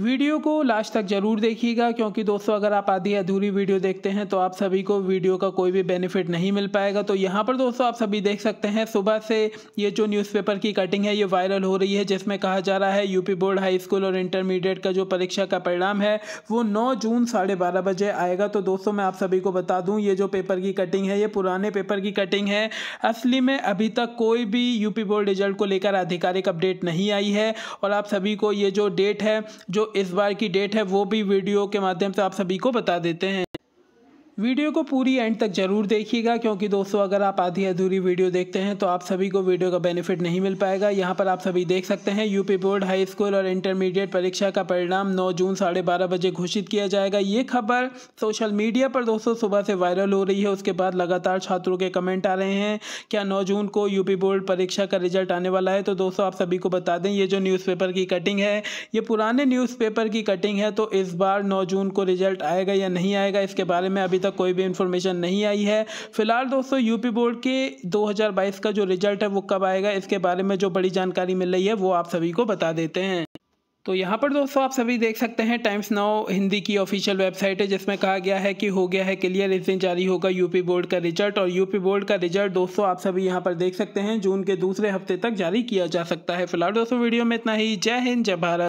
video को last तक ज़रूर देखिएगा क्योंकि दोस्तों अगर आप आधी अधूरी वीडियो देखते हैं तो आप सभी को वीडियो का कोई भी बेनिफिट नहीं मिल पाएगा तो यहाँ पर दोस्तों आप सभी देख सकते हैं सुबह से ये जो न्यूज़पेपर की कटिंग है ये वायरल हो रही है जिसमें कहा जा रहा है यूपी बोर्ड हाई स्कूल और इंटरमीडिएट का जो परीक्षा का परिणाम है वो नौ जून साढ़े बजे आएगा तो दोस्तों मैं आप सभी को बता दूँ ये जो पेपर की कटिंग है ये पुराने पेपर की कटिंग है असली में अभी तक कोई भी यूपी बोर्ड रिजल्ट को लेकर आधिकारिक अपडेट नहीं आई है और आप सभी को ये जो डेट है जो जो इस बार की डेट है वो भी वीडियो के माध्यम से आप सभी को बता देते हैं वीडियो को पूरी एंड तक जरूर देखिएगा क्योंकि दोस्तों अगर आप आधी अधूरी वीडियो देखते हैं तो आप सभी को वीडियो का बेनिफिट नहीं मिल पाएगा यहाँ पर आप सभी देख सकते हैं यूपी बोर्ड हाई स्कूल और इंटरमीडिएट परीक्षा का परिणाम 9 जून साढ़े बारह बजे घोषित किया जाएगा ये खबर सोशल मीडिया पर दोस्तों सुबह से वायरल हो रही है उसके बाद लगातार छात्रों के कमेंट आ रहे हैं क्या नौ जून को यूपी बोर्ड परीक्षा का रिजल्ट आने वाला है तो दोस्तों आप सभी को बता दें ये जो न्यूज़पेपर की कटिंग है ये पुराने न्यूज़पेपर की कटिंग है तो इस बार नौ जून को रिजल्ट आएगा या नहीं आएगा इसके बारे में अभी तक तक कोई भी इन्फॉर्मेशन नहीं आई है फिलहाल दोस्तों यूपी बोर्ड के 2022 का जो रिजल्ट है वो कब आएगा इसके बारे में जो बड़ी जानकारी मिल रही है वो आप सभी को बता देते हैं तो यहाँ पर दोस्तों आप सभी देख सकते हैं टाइम्स नाउ हिंदी की ऑफिशियल वेबसाइट है जिसमें कहा गया है कि हो गया है क्लियर इस दिन जारी होगा यूपी बोर्ड का रिजल्ट और यूपी बोर्ड का रिजल्ट दोस्तों आप सभी यहाँ पर देख सकते हैं जून के दूसरे हफ्ते तक जारी किया जा सकता है फिलहाल दोस्तों वीडियो में इतना ही जय हिंद जय भारत